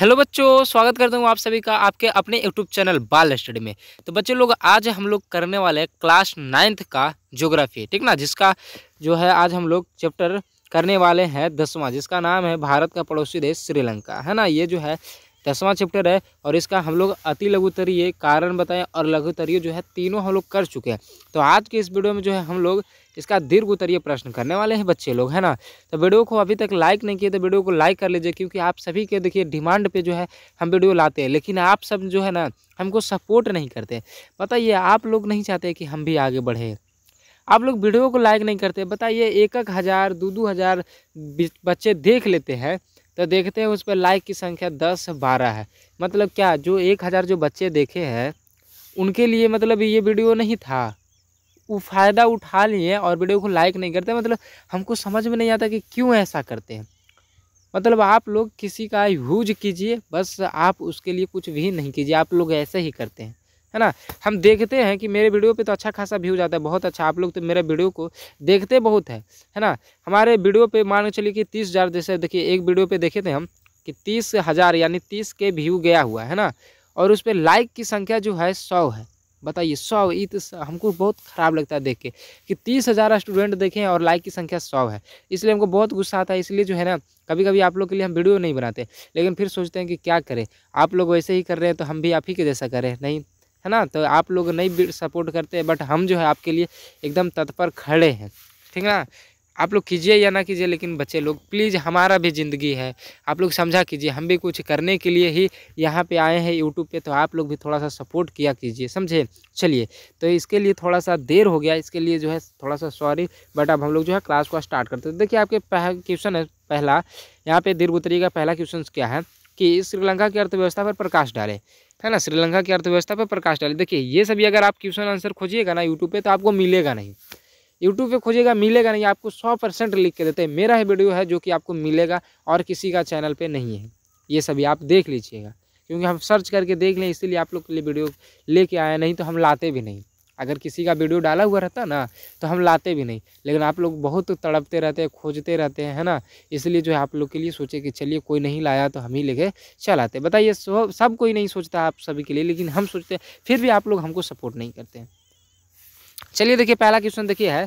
hello बच्चों स्वागत करता हूँ आप सभी का आपके अपने यूट्यूब चैनल बाल स्टडी में तो बच्चे लोग आज हम लोग करने वाले क्लास नाइन्थ का ज्योग्राफी ठीक ना जिसका जो है आज हम लोग चैप्टर करने वाले हैं दसवां जिसका नाम है भारत का पड़ोसी देश श्रीलंका है ना ये जो है दसवां चैप्टर है और इसका हम लोग अति लघुतरीय कारण बताएं और तरीय जो है तीनों हम लोग कर चुके हैं तो आज के इस वीडियो में जो है हम लोग इसका दीर्घ उत्तरीय प्रश्न करने वाले हैं बच्चे लोग है ना तो वीडियो को अभी तक लाइक नहीं किए तो वीडियो को लाइक कर लीजिए क्योंकि आप सभी के देखिए डिमांड पे जो है हम वीडियो लाते हैं लेकिन आप सब जो है ना हमको सपोर्ट नहीं करते बताइए आप लोग नहीं चाहते कि हम भी आगे बढ़े आप लोग वीडियो को लाइक नहीं करते बताइए एक एक हज़ार दो दो हज़ार बच्चे देख लेते हैं तो देखते हैं उस पर लाइक की संख्या दस बारह है मतलब क्या जो एक हज़ार जो बच्चे देखे हैं उनके लिए मतलब ये वीडियो नहीं था वो फ़ायदा उठा लिए और वीडियो को लाइक नहीं करते मतलब हमको समझ में नहीं आता कि क्यों ऐसा करते हैं मतलब आप लोग किसी का यूज कीजिए बस आप उसके लिए कुछ भी नहीं कीजिए आप लोग ऐसे ही करते हैं है ना हम देखते हैं कि मेरे वीडियो पे तो अच्छा खासा व्यू जाता है बहुत अच्छा आप लोग तो मेरे वीडियो को देखते बहुत है है ना हमारे वीडियो पे मान के चलिए कि तीस हज़ार जैसे देखिए एक वीडियो पे देखे थे हम कि तीस हज़ार यानी तीस के व्यू गया हुआ है ना और उस पर लाइक की संख्या जो है सौ है बताइए सौ ये तो हमको बहुत ख़राब लगता है देख के कि तीस हज़ार स्टूडेंट देखें और लाइक की संख्या सौ है इसलिए हमको बहुत गुस्सा आता है इसलिए जो है ना कभी कभी आप लोग के लिए हम वीडियो नहीं बनाते लेकिन फिर सोचते हैं कि क्या करें आप लोग वैसे ही कर रहे हैं तो हम भी आप ही के जैसा करें नहीं है ना तो आप लोग नहीं सपोर्ट करते बट हम जो है आपके लिए एकदम तत्पर खड़े हैं ठीक ना आप लोग कीजिए या ना कीजिए लेकिन बच्चे लोग प्लीज़ हमारा भी ज़िंदगी है आप लोग समझा कीजिए हम भी कुछ करने के लिए ही यहाँ पे आए हैं यूट्यूब पे तो आप लोग भी थोड़ा सा सपोर्ट किया कीजिए समझे चलिए तो इसके लिए थोड़ा सा देर हो गया इसके लिए जो है थोड़ा सा सॉरी बट अब हम लोग जो है क्लास को स्टार्ट करते हैं तो देखिए आपके क्वेश्चन है पहला यहाँ पर उत्तरी का पहला क्वेश्चन क्या है कि श्रीलंका की अर्थव्यवस्था पर प्रकाश डाले है ना श्रीलंका की अर्थव्यवस्था पर प्रकाश डाले देखिए ये सभी अगर आप क्वेश्चन आंसर खोजिएगा ना यूट्यूब पे तो आपको मिलेगा नहीं यूट्यूब पे खोजिएगा मिलेगा नहीं आपको सौ परसेंट लिख के देते हैं मेरा ही वीडियो है जो कि आपको मिलेगा और किसी का चैनल पर नहीं है ये सभी आप देख लीजिएगा क्योंकि हम सर्च करके देख लें इसीलिए आप लोग के लिए वीडियो लेके आए नहीं तो हम लाते भी नहीं अगर किसी का वीडियो डाला हुआ रहता ना तो हम लाते भी नहीं लेकिन आप लोग बहुत तड़पते रहते हैं खोजते रहते हैं है ना इसलिए जो है आप लोग के लिए सोचे कि चलिए कोई नहीं लाया तो हम ही लेके चलाते बताइए सब कोई नहीं सोचता आप सभी के लिए लेकिन हम सोचते हैं फिर भी आप लोग हमको सपोर्ट नहीं करते हैं चलिए देखिए पहला क्वेश्चन देखिए है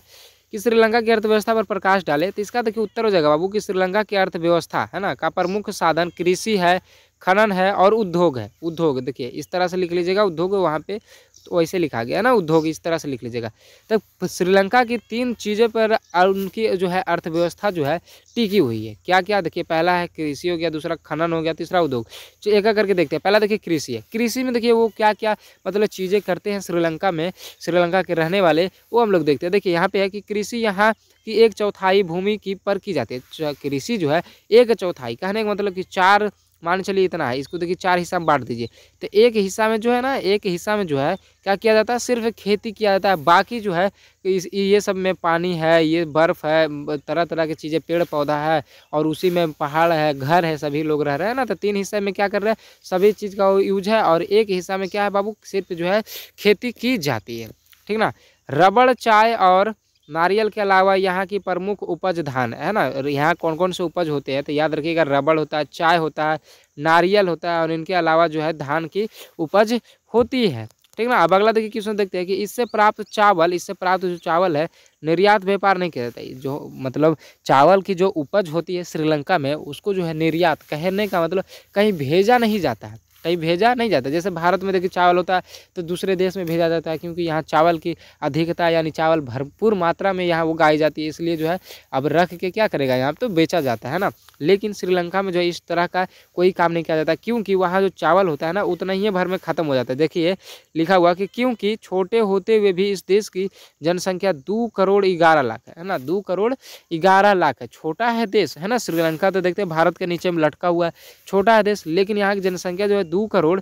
कि श्रीलंका की अर्थव्यवस्था पर प्रकाश डाले तो इसका देखिए उत्तर हो जाएगा बाबू कि श्रीलंका की अर्थव्यवस्था है ना का प्रमुख साधन कृषि है खनन है और उद्योग है उद्योग देखिए इस तरह से लिख लीजिएगा उद्योग वहाँ पे तो वैसे लिखा गया ना उद्योग इस तरह से लिख लीजिएगा तब श्रीलंका की तीन चीज़ों पर उनकी जो है अर्थव्यवस्था जो है टिकी हुई है क्या क्या देखिए पहला है कृषि हो गया दूसरा खनन हो गया तीसरा उद्योग तो एक एक करके देखते हैं पहला देखिए कृषि है कृषि में देखिए वो क्या क्या मतलब चीज़ें करते हैं श्रीलंका में श्रीलंका के रहने वाले वो हम लोग देखते हैं देखिए यहाँ पे है कि कृषि यहाँ की एक चौथाई भूमि की पर की जाती है कृषि जो है एक चौथाई कहने का मतलब कि चार मान चलिए इतना है इसको देखिए चार हिस्सा में बांट दीजिए तो एक हिस्सा में जो है ना एक हिस्सा में जो है क्या किया जाता है सिर्फ खेती किया जाता है बाकी जो है इस ये सब में पानी है ये बर्फ़ है तरह तरह की चीज़ें पेड़ पौधा है और उसी में पहाड़ है घर है सभी लोग रह रहे हैं ना तो तीन हिस्से में क्या कर रहे हैं सभी चीज़ का यूज है और एक हिस्सा में क्या है बाबू सिर्फ जो है खेती की जाती है ठीक ना रबड़ चाय और नारियल के अलावा यहाँ की प्रमुख उपज धान है ना यहाँ कौन कौन से उपज होते हैं तो याद रखिएगा रबड़ होता है चाय होता है नारियल होता है और इनके अलावा जो है धान की उपज होती है ठीक ना अब अगला देखिए क्वेश्चन देखते हैं कि इससे प्राप्त चावल इससे प्राप्त जो चावल है निर्यात व्यापार नहीं किया जाता जो मतलब चावल की जो उपज होती है श्रीलंका में उसको जो है निर्यात कहने का मतलब कहीं भेजा नहीं जाता है कहीं भेजा नहीं जाता जैसे भारत में देखिए चावल होता है तो दूसरे देश में भेजा जाता है क्योंकि यहाँ चावल की अधिकता यानी चावल भरपूर मात्रा में यहाँ उगाई जाती है इसलिए जो है अब रख के क्या करेगा यहाँ तो बेचा जाता है ना लेकिन श्रीलंका में जो है इस तरह का कोई काम नहीं किया जाता क्योंकि वहाँ जो चावल होता है ना उतना ही भर में ख़त्म हो जाता है देखिए लिखा हुआ कि क्योंकि छोटे होते हुए भी इस देश की जनसंख्या दो करोड़ ग्यारह लाख है ना दो करोड़ ग्यारह लाख है छोटा है देश है ना श्रीलंका तो देखते हैं भारत के नीचे में लटका हुआ है छोटा है देश लेकिन यहाँ की जनसंख्या जो है दो करोड़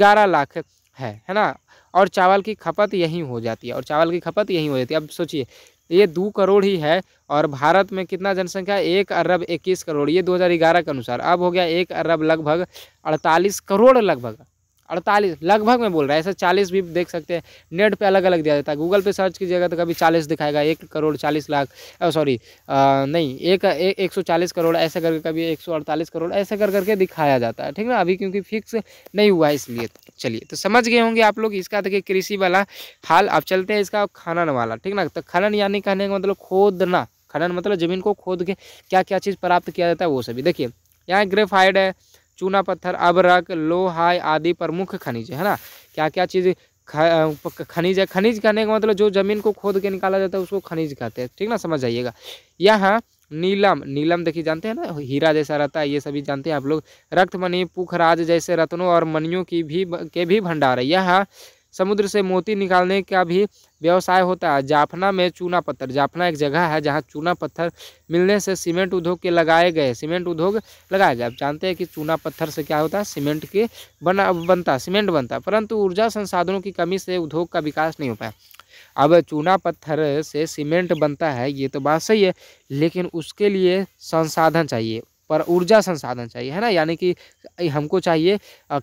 ग्यारह लाख है है ना और चावल की खपत यहीं हो जाती है और चावल की खपत यहीं हो जाती है अब सोचिए ये दो करोड़ ही है और भारत में कितना जनसंख्या एक अरब इक्कीस करोड़ ये 2011 के अनुसार अब हो गया एक अरब लगभग अड़तालीस करोड़ लगभग अड़तालीस लगभग मैं बोल रहा है ऐसे चालीस भी देख सकते हैं नेट पे अलग अलग दिया जाता है गूगल पे सर्च कीजिएगा तो कभी चालीस दिखाएगा एक करोड़ चालीस लाख सॉरी नहीं एक एक सौ चालीस करोड़ ऐसे करके कभी एक सौ अड़तालीस करोड़ ऐसे कर करके दिखाया जाता है ठीक ना अभी क्योंकि फिक्स नहीं हुआ है इसलिए चलिए तो समझ गए होंगे आप लोग इसका देखिए तो कृषि वाला हाल अब चलते हैं इसका खनन वाला ठीक ना तो खनन यानी कहने का मतलब खोदना खनन मतलब ज़मीन को खोद के क्या क्या चीज़ प्राप्त किया जाता है वो सभी देखिए यहाँ ग्रेफाइड है चूना पत्थर अबरक लोहाय आदि प्रमुख खनिज है ना क्या क्या चीज़ खनिज है खनिज कहने का मतलब जो ज़मीन को खोद के निकाला जाता है उसको खनिज कहते हैं ठीक ना समझ जाइएगा यहाँ नीलम नीलम देखिए जानते हैं ना हीरा जैसा रहता है ये सभी जानते हैं आप लोग रक्तमणि पुखराज जैसे रत्नों और मनियों की भी के भी भंडार है यहाँ समुद्र से मोती निकालने का भी व्यवसाय होता है जाफना में चूना पत्थर जाफना एक जगह है जहाँ चूना पत्थर मिलने से सीमेंट उद्योग के लगाए गए सीमेंट उद्योग लगाए गए आप जानते हैं कि चूना पत्थर से क्या होता है सीमेंट के बना बनता सीमेंट बनता परंतु ऊर्जा संसाधनों की कमी से उद्योग का विकास नहीं हो पाया अब चूना पत्थर से सीमेंट बनता है ये तो बात सही है लेकिन उसके लिए संसाधन चाहिए पर ऊर्जा संसाधन चाहिए है ना यानी कि हमको चाहिए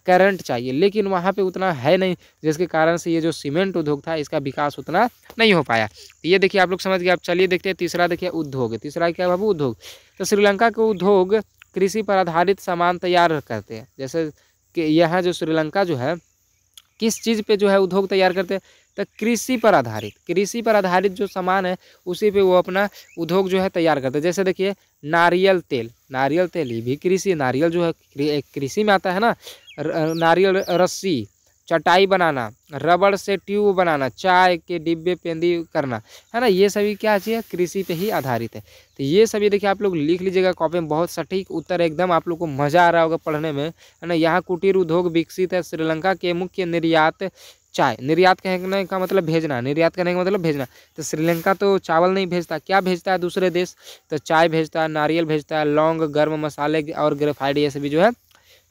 करंट चाहिए लेकिन वहाँ पे उतना है नहीं जिसके कारण से ये जो सीमेंट उद्योग था इसका विकास उतना नहीं हो पाया तो ये देखिए आप लोग समझ गए आप चलिए देखते हैं तीसरा देखिए उद्योग तीसरा क्या बाबू उद्योग तो श्रीलंका के उद्योग कृषि पर आधारित सामान तैयार करते हैं जैसे कि यहाँ जो श्रीलंका जो है किस चीज़ पर जो है उद्योग तैयार करते हैं तो कृषि पर आधारित कृषि पर आधारित जो सामान है उसी पे वो अपना उद्योग जो है तैयार करते हैं जैसे देखिए नारियल तेल नारियल तेल ये भी कृषि नारियल जो है कृषि में आता है ना नारियल रस्सी चटाई बनाना रबड़ से ट्यूब बनाना चाय के डिब्बे पेंदी करना है ना ये सभी क्या चीज़ है कृषि पे ही आधारित है तो ये सभी देखिए आप लोग लिख लीजिएगा कॉपी में बहुत सटीक उत्तर एकदम आप लोग को मज़ा आ रहा होगा पढ़ने में है ना यहाँ कुटीर उद्योग विकसित है श्रीलंका के मुख्य निर्यात चाय निर्यात कहने का मतलब भेजना निर्यात कहने का मतलब भेजना तो श्रीलंका तो चावल नहीं भेजता क्या भेजता है दूसरे देश तो चाय भेजता है नारियल भेजता है लौंग गर्म मसाले और ग्रेफाइड ये सभी जो है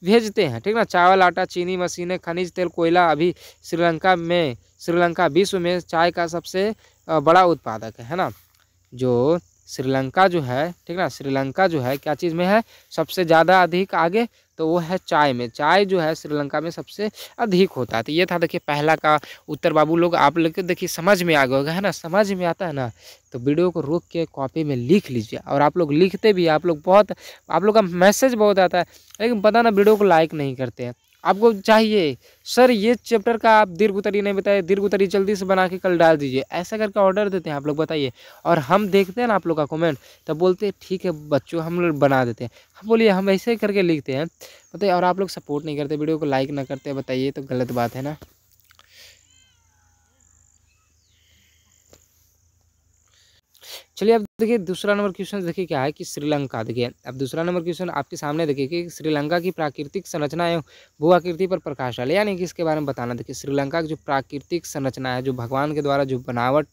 भेजते हैं ठीक ना चावल आटा चीनी मशीनें खनिज तेल कोयला अभी श्रीलंका में श्रीलंका विश्व में चाय का सबसे बड़ा उत्पादक है ना जो श्रीलंका जो है ठीक ना श्रीलंका जो है क्या चीज़ में है सबसे ज़्यादा अधिक आगे तो वो है चाय में चाय जो है श्रीलंका में सबसे अधिक होता है तो ये था देखिए पहला का उत्तर बाबू लोग आप लोग देखिए समझ में आ गए है ना समझ में आता है ना तो वीडियो को रोक के कॉपी में लिख लीजिए और आप लोग लिखते भी आप लोग बहुत आप लोग का मैसेज बहुत आता है लेकिन पता ना वीडियो को लाइक नहीं करते हैं आपको चाहिए सर ये चैप्टर का आप दीर्घ उतरी नहीं बताए दीर्घ उतरी जल्दी से बना के कल डाल दीजिए ऐसा करके ऑर्डर देते हैं आप लोग बताइए और हम देखते हैं ना आप लोग का कमेंट तब बोलते हैं ठीक है बच्चों हम लोग बना देते हैं हम बोलिए हम ऐसे करके लिखते हैं बताइए और आप लोग सपोर्ट नहीं करते वीडियो को लाइक ना करते बताइए तो गलत बात है ना चलिए अब देखिए दूसरा नंबर क्वेश्चन देखिए क्या है कि श्रीलंका देखिए अब दूसरा नंबर क्वेश्चन आपके सामने देखिए कि श्रीलंका की प्राकृतिक संरचना है भू आकृति पर प्रकाश डाले यानी कि इसके बारे में बताना देखिए श्रीलंका की जो प्राकृतिक संरचना है जो भगवान के द्वारा जो बनावट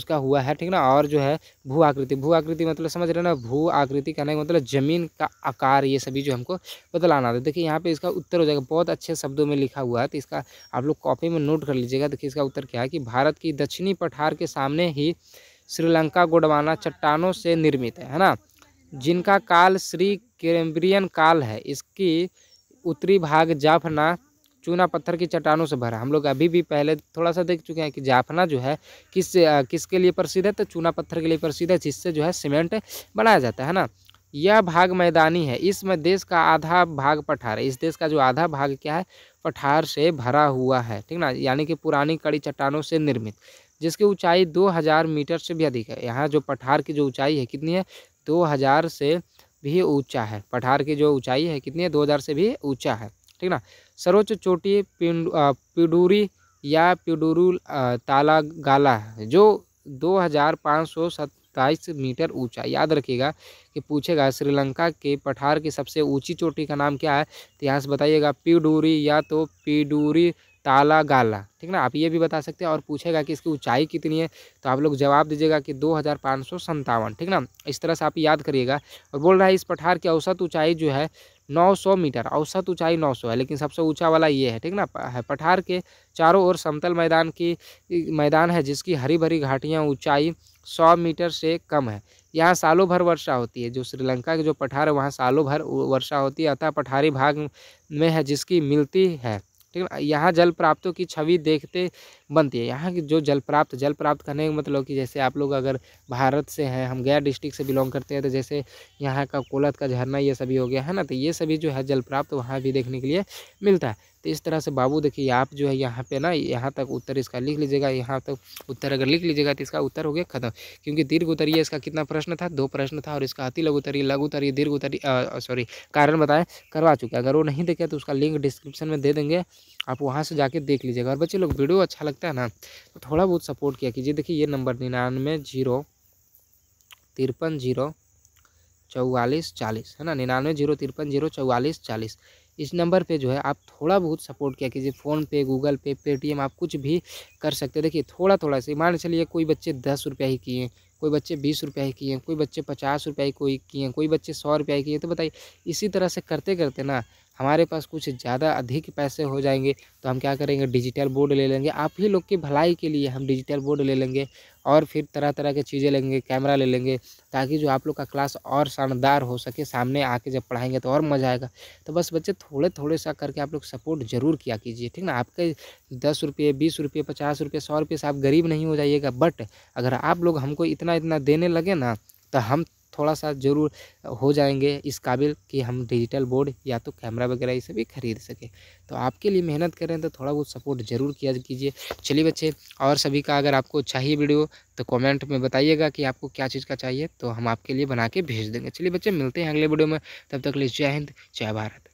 उसका हुआ है ठीक ना और जो है भू आकृति भू आकृति मतलब समझ रहे ना भू आकृति कहने का मतलब जमीन का आकार ये सभी जो हमको बतलाना था तो देखिए यहाँ पर इसका उत्तर हो जाएगा बहुत अच्छे शब्दों में लिखा हुआ है तो इसका आप लोग कॉपी में नोट कर लीजिएगा देखिए इसका उत्तर क्या है कि भारत की दक्षिणी पठार के सामने ही श्रीलंका गोडवाना चट्टानों से निर्मित है है ना जिनका काल श्री कैम्ब्रियन काल है इसकी उत्तरी भाग जाफना चूना पत्थर की चट्टानों से भरा हम लोग अभी भी पहले थोड़ा सा देख चुके हैं कि जाफना जो है किस किसके लिए प्रसिद्ध है तो चूना पत्थर के लिए प्रसिद्ध है जिससे जो है सीमेंट बनाया जाता है ना यह भाग मैदानी है इसमें देश का आधा भाग पठार है इस देश का जो आधा भाग क्या है पठार से भरा हुआ है ठीक ना यानी कि पुरानी कड़ी चट्टानों से निर्मित जिसकी ऊंचाई 2000 मीटर से भी अधिक है यहाँ जो पठार की जो ऊंचाई है कितनी है 2000 से भी ऊंचा है पठार की जो ऊंचाई है कितनी है 2000 से भी ऊंचा है ठीक ना सर्वोच्च चोटी पिडूरी या पिडुरु ताला गाला है जो दो हज़ार पाँच सौ सत्ताईस मीटर ऊंचा याद रखिएगा कि पूछेगा श्रीलंका के पठार की सबसे ऊंची चोटी का नाम क्या है तो यहाँ से बताइएगा पिडूरी या तो पिडूरी ताला गाला ठीक ना आप ये भी बता सकते हैं और पूछेगा कि इसकी ऊंचाई कितनी है तो आप लोग जवाब दीजिएगा कि दो हज़ार पाँच सौ संतावन ठीक ना इस तरह से आप याद करिएगा और बोल रहा है इस पठार की औसत ऊंचाई जो है नौ सौ मीटर औसत ऊंचाई नौ सौ है लेकिन सबसे ऊंचा वाला ये है ठीक ना है पठार के चारों ओर समतल मैदान की मैदान है जिसकी हरी भरी घाटियाँ ऊँचाई सौ मीटर से कम है यहाँ सालों भर वर्षा होती है जो श्रीलंका के जो पठार है वहाँ सालों भर वर्षा होती है अतः पठारी भाग में है जिसकी मिलती है ठीक है ना यहाँ जल प्राप्तों की छवि देखते बनती है यहाँ की जो जल प्राप्त जल प्राप्त करने का मतलब कि जैसे आप लोग अगर भारत से हैं हम गया डिस्ट्रिक्ट से बिलोंग करते हैं तो जैसे यहाँ का कोलत का झरना ये सभी हो गया है ना तो ये सभी जो है जल प्राप्त वहाँ भी देखने के लिए मिलता है तो इस तरह से बाबू देखिए आप जो है यहाँ पे ना यहाँ तक उत्तर इसका लिख लीजिएगा यहाँ तक उत्तर अगर लिख लीजिएगा तो इसका उत्तर हो गया खत्म क्योंकि दीर्घ उत्तरीय इसका कितना प्रश्न था दो प्रश्न था और इसका अति लघु उत्तरीय लघु उत्तरीय दीर्घ उत्तरीय सॉरी कारण बताएं करवा चुके अगर वो नहीं देखे तो उसका लिंक डिस्क्रिप्शन में दे देंगे आप वहाँ से जाके देख लीजिएगा और बच्चे लोग वीडियो अच्छा लगता है ना तो थोड़ा बहुत सपोर्ट किया कीजिए देखिए ये नंबर निन्यानवे जीरो तिरपन जीरो चौवालीस चालीस है ना निन्यानवे जीरो तिरपन जीरो चौवालीस चालीस इस नंबर पे जो है आप थोड़ा बहुत सपोर्ट किया कीजिए फ़ोनपे गूगल पे पेटीएम आप कुछ भी कर सकते हैं देखिए थोड़ा थोड़ा से मान चलिए कोई बच्चे दस रुपया ही किए कोई बच्चे बीस रुपया ही किए कोई बच्चे पचास रुपया ही कोई किए कोई बच्चे सौ रुपया ही किए तो बताइए इसी तरह से करते करते ना हमारे पास कुछ ज़्यादा अधिक पैसे हो जाएंगे तो हम क्या करेंगे डिजिटल बोर्ड ले लेंगे आप ही लोग की भलाई के लिए हम डिजिटल बोर्ड ले लेंगे और फिर तरह तरह की चीज़ें लेंगे कैमरा ले लेंगे ताकि जो आप लोग का क्लास और शानदार हो सके सामने आके जब पढ़ाएंगे तो और मज़ा आएगा तो बस बच्चे थोड़े थोड़े सा करके आप लोग सपोर्ट ज़रूर किया कीजिए ठीक ना आपके दस रुपये बीस रुपये पचास रुपये सौ रुपये से आप गरीब नहीं हो जाइएगा बट अगर आप लोग हमको इतना इतना देने लगे ना तो हम थोड़ा सा ज़रूर हो जाएंगे इस काबिल कि हम डिजिटल बोर्ड या तो कैमरा वगैरह इसे भी खरीद सकें तो आपके लिए मेहनत कर रहे हैं तो थोड़ा बहुत सपोर्ट ज़रूर किया कीजिए चलिए बच्चे और सभी का अगर आपको चाहिए वीडियो तो कमेंट में बताइएगा कि आपको क्या चीज़ का चाहिए तो हम आपके लिए बना के भेज देंगे चलिए बच्चे मिलते हैं अगले वीडियो में तब तक लिए जय हिंद जय भारत